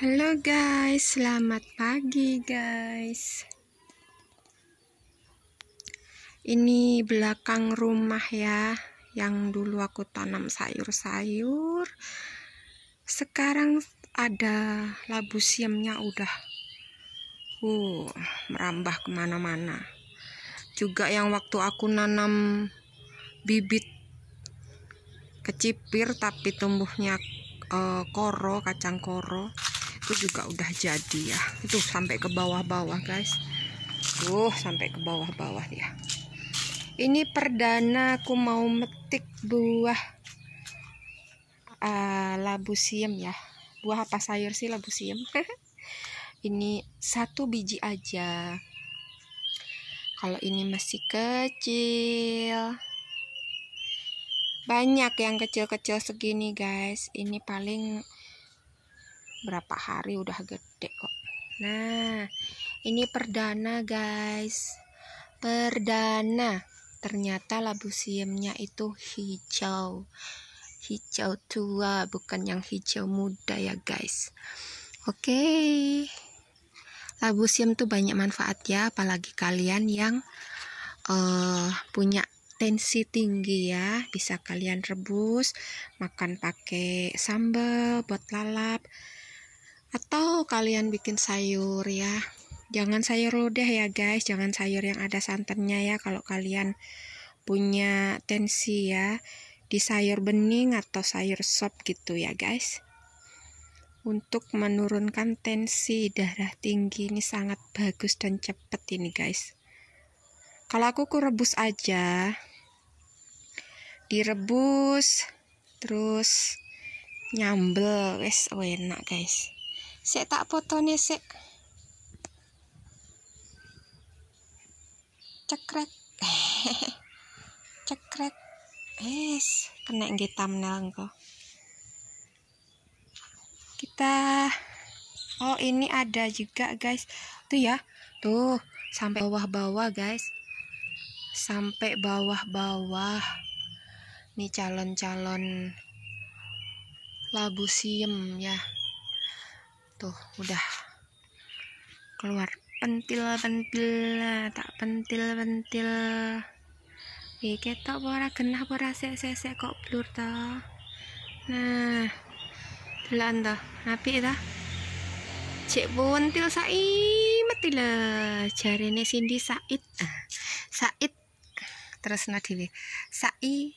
Halo guys, selamat pagi guys. Ini belakang rumah ya, yang dulu aku tanam sayur-sayur. Sekarang ada labu siamnya udah uh, merambah kemana-mana. Juga yang waktu aku nanam bibit kecipir tapi tumbuhnya uh, koro, kacang koro itu juga udah jadi ya itu sampai ke bawah-bawah guys tuh sampai ke bawah-bawah ya ini perdana aku mau metik buah uh, ah, siam ya buah apa sayur sih labu siam ini satu biji aja kalau ini masih kecil banyak yang kecil-kecil segini guys ini paling berapa hari udah gede kok nah ini perdana guys perdana ternyata labu siamnya itu hijau hijau tua bukan yang hijau muda ya guys oke labu siam tuh banyak manfaat ya apalagi kalian yang uh, punya tensi tinggi ya bisa kalian rebus makan pakai sambal buat lalap atau kalian bikin sayur ya jangan sayur lodeh ya guys jangan sayur yang ada santannya ya kalau kalian punya tensi ya di sayur bening atau sayur sop gitu ya guys untuk menurunkan tensi darah tinggi ini sangat bagus dan cepet ini guys kalau aku kurebus aja direbus terus nyambel wes enak guys Sik tak nih sik. Cekrek. Cekrek. Wis, kena nggih thumbnail engko. Kita Oh, ini ada juga, guys. Tuh ya. Tuh, sampai bawah-bawah, guys. Sampai bawah-bawah. Nih calon-calon labu siem ya tuh udah keluar pentil pentil tak pentil pentil Oke, ketok ora genah ora sek sek kok blur ta. Nah. Delan ta, apik ta? Cek pentil mati le. Jarene Cindy Said. Ah, Said terus nadiwi Sai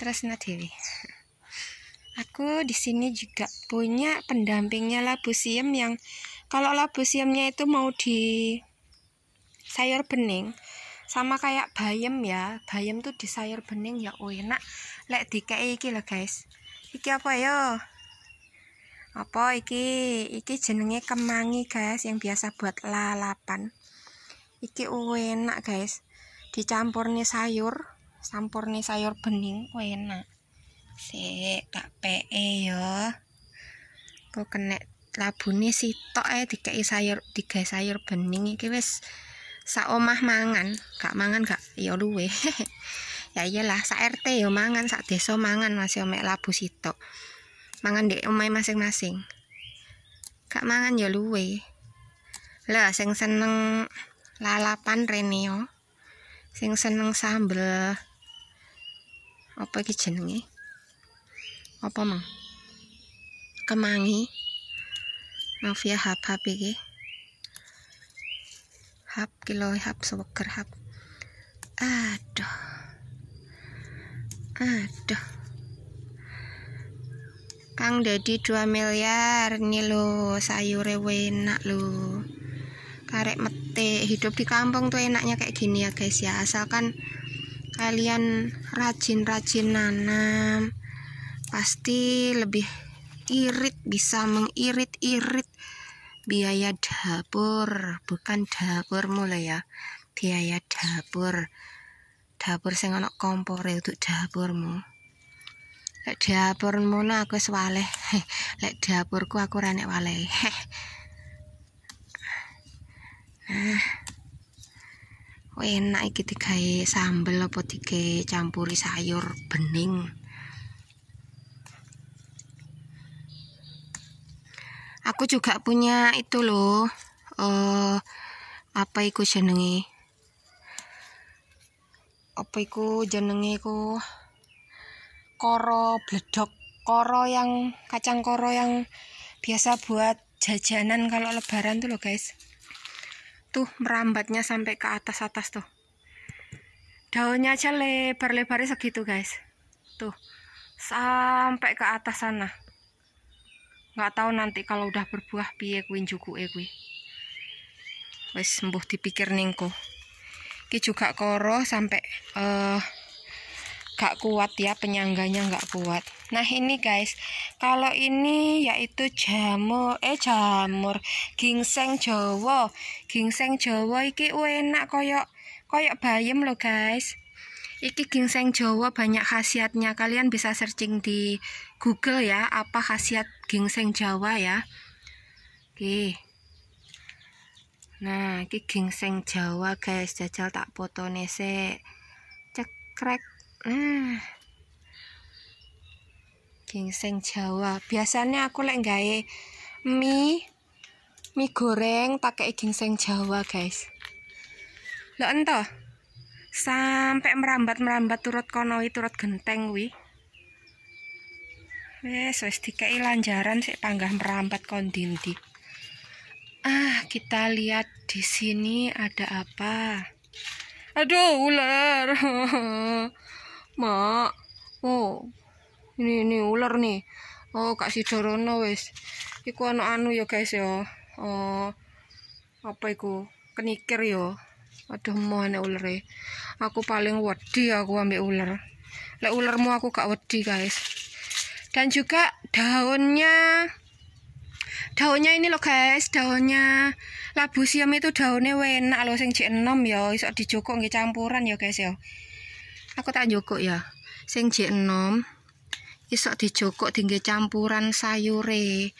terus nadiwi Aku di sini juga punya pendampingnya labu siam yang kalau labu siamnya itu mau di sayur bening sama kayak bayam ya. Bayam tuh di sayur bening ya oh, enak. Lek kayak iki lo guys. Iki apa yo? Apa iki? Iki jenenge kemangi, guys, yang biasa buat lalapan. Iki oh, enak, guys. Dicampurnya sayur, campurnya sayur bening, oh, enak. Sik, tak pe ya. Kok kena labune sitok e dikeki sayur, digawe sayur bening iki wis sak omah mangan, gak mangan gak ya luwe. ya iyalah, sak RT ya mangan, sak desa mangan masih omek labu sitok. Mangan dek omahe masing-masing. Gak mangan ya luwe. Lah sing seneng lalapan rene yo. Sing seneng sambel apa iki jenenge? apa mang kemangi mafia ya, hap hap iki hap kilo hap seger hap aduh aduh Kang dadi 2 miliar nih lo sayure enak lo karek mete hidup di kampung tuh enaknya kayak gini ya guys ya asalkan kalian rajin-rajin nanam pasti lebih irit bisa mengirit-irit biaya dapur bukan dapur mulai ya biaya dapur dapur sing ana kompor itu dapurmu lek dapurmu aku wis waleh lek dapurku aku ora nek waleh nah enak iki digawe sambel apa digawe campuri sayur bening aku juga punya itu loh uh, apa iku jenenge apa iku jenenge ku koro bledok koro yang kacang koro yang biasa buat jajanan kalau lebaran tuh loh guys tuh merambatnya sampai ke atas-atas tuh daunnya aja lebar-lebarnya segitu guys tuh sampai ke atas sana nggak tahu nanti kalau udah berbuah piye kuwi njukuke kuwi wis sembuh dipikir ningku ki juga koro sampai uh, eh, gak kuat ya penyangganya nggak kuat nah ini guys kalau ini yaitu jamur eh jamur gingseng jawa gingseng jawa iki enak koyok koyok bayam lo guys Iki ginseng Jawa banyak khasiatnya. Kalian bisa searching di Google ya, apa khasiat ginseng Jawa ya. Oke. Nah, iki ginseng Jawa, guys. Jajal tak fotone sik. Cekrek. Nah. Ginseng Jawa. Biasanya aku lek gawe mie mie goreng pakai ginseng Jawa, guys. Lo entah sampai merambat-merambat turut konoi turut genteng wi wes wes dikei lanjaran sik panggah merambat kondindi ah kita lihat di sini ada apa aduh ular mak oh ini ini ular nih oh kak sidorono wes iku anu anu ya guys yo ya. oh apa iku kenikir yo ya. Aduh ular ulere. Aku paling wedi aku ambil ular. le ulermu aku gak wedi, guys. Dan juga daunnya daunnya ini loh guys, daunnya labu siam itu daunnya enak loh sing jek enom ya iso dijokok nggih campuran ya guys ya. Aku tak jokok ya. Sing jek enom iso dijokok tinggi campuran sayure.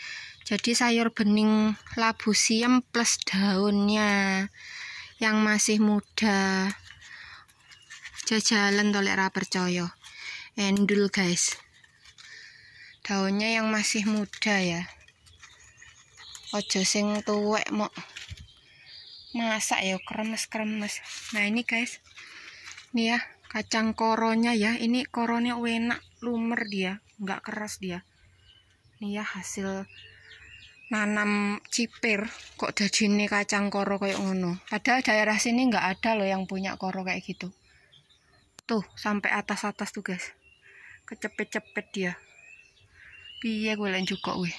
Jadi sayur bening labu siam plus daunnya yang masih muda jajalan tolek ra percaya endul guys daunnya yang masih muda ya ojo sing tuwek mok masak ya kremes kremes nah ini guys ini ya kacang koronya ya ini koronnya enak lumer dia nggak keras dia ini ya hasil nanam cipir kok dajine kacang koro kayak ngono padahal daerah sini nggak ada loh yang punya koro kayak gitu tuh sampai atas-atas tuh guys kecepet-cepet dia piye gue lain juga weh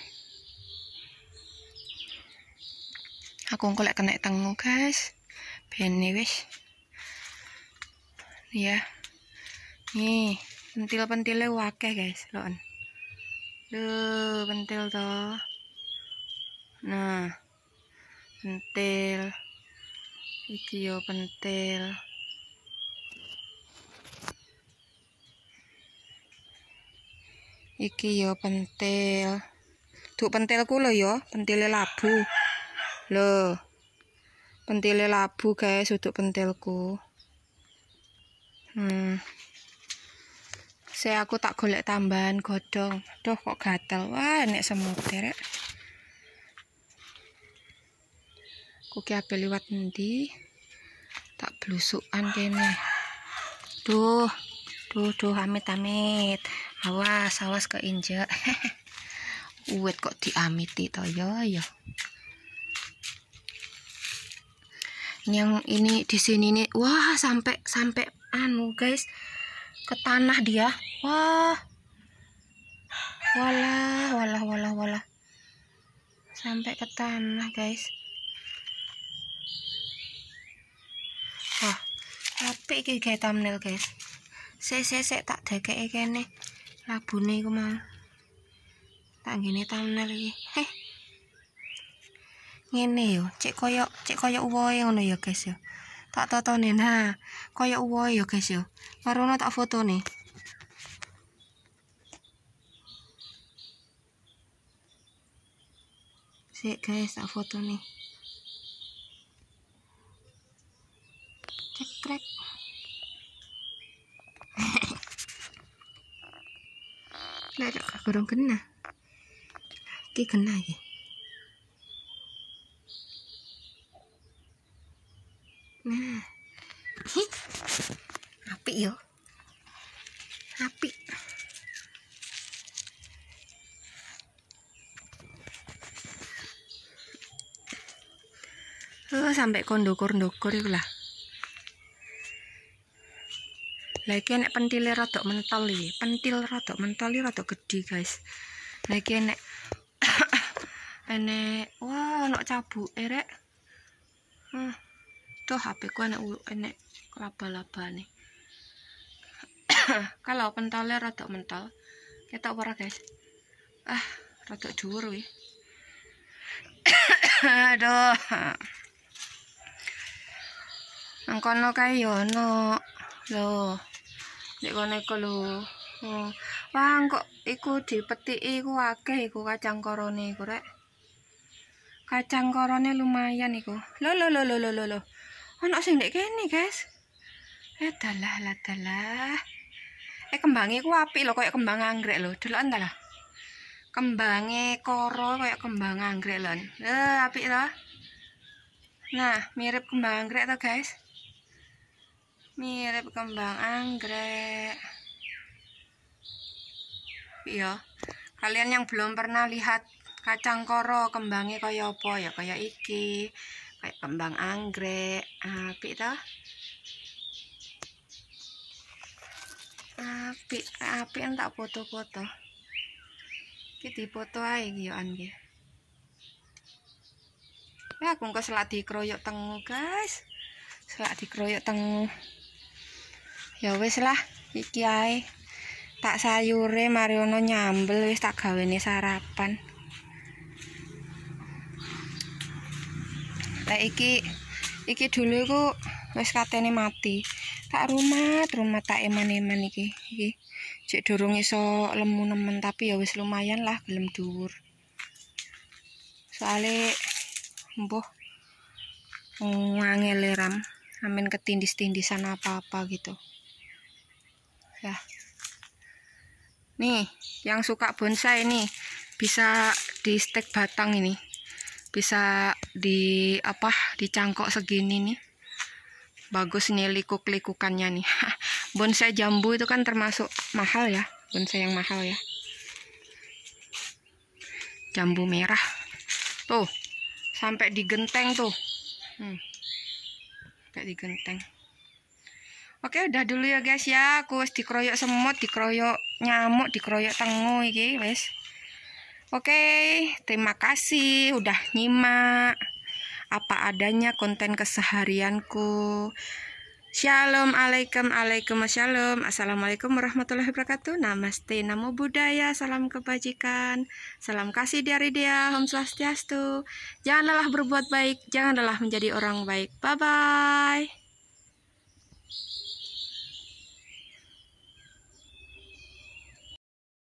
aku ngkolek kena tengu guys bene wis ya nih pentil-pentilnya wakai guys loh pentil tuh nah pentil iki yo pentil iki yo pentil duk pentilku lo yo pentile labu lo pentile labu guys duk pentilku hmm saya aku tak golek tambahan godong doh kok gatel wah nek semutir derek aku ki liwat nanti tak belusukan kene duh duh duh amit amit awas awas injek uwet kok diamiti to yo yo yang ini di sini nih wah sampai sampai anu guys ke tanah dia wah walah walah walah walah sampai ke tanah guys Tapi iki kayak thumbnail guys. Sek sek sek tak dekeke kene. Labune iku mau. Tak ngene thumbnail iki. Heh. Ngene yo, cek koyok cek koyok uwoe ngono ya guys yo. Tak totone nah, koyok uwoe yo guys yo. Karono tak foto nih. Sik guys, tak foto nih. kurang kena ki kena ya nah hih api yo api Oh, sampai kondokor-kondokor itu lah. lagi nek pentile rada mental iki pentil rada mental iki rada gede guys lagi nek ene wah ono cabuk erek hmm. tuh HP ku enek enek laba-laba nih kalau pentalnya rada mental kita ora guys ah rada dhuwur wih aduh nang kono kae yo ono nek kene iku lho oh. wah kok iku dipetiki iku akeh iku kacang korone iku rek kacang korone lumayan iku lho lho lho lho lho lho ana sing nek kene guys eh dalah lah dalah eh kembangnya ku api lho kayak kembang anggrek lho dulu anda lah kembangnya koro kembang anggrek lho eh api lho nah mirip kembang anggrek tuh guys mirip kembang anggrek iya kalian yang belum pernah lihat kacang koro kembangnya kaya apa ya kaya iki kayak kembang anggrek apik toh api yang tak foto-foto kita foto aja, iki yo ya aku selat di dikroyok tengu guys di dikroyok tengu ya wis lah iki ae tak sayure mariono nyambel wis tak gawene sarapan Nah, iki iki dulu iku wis katene mati. Tak rumat, rumah tak eman-eman iki. cek durung iso lemu nemen tapi ya wis lumayan lah gelem dhuwur. Soale mbuh ngangel ram, amin ketindis-tindisan apa-apa gitu. ya nih yang suka bonsai ini bisa di stek batang ini bisa di apa dicangkok segini nih bagus nih likuk-likukannya nih bonsai jambu itu kan termasuk mahal ya bonsai yang mahal ya jambu merah tuh sampai digenteng tuh hmm. sampai digenteng Oke, udah dulu ya guys ya. Aku dikeroyok semut, dikeroyok nyamuk, dikeroyok tengu iki wis. Oke, terima kasih udah nyimak apa adanya konten keseharianku. Shalom alaikum alaikum shalom Assalamualaikum warahmatullahi wabarakatuh Namaste namo buddhaya Salam kebajikan Salam kasih dari dia Om Swastiastu Janganlah berbuat baik Janganlah menjadi orang baik Bye bye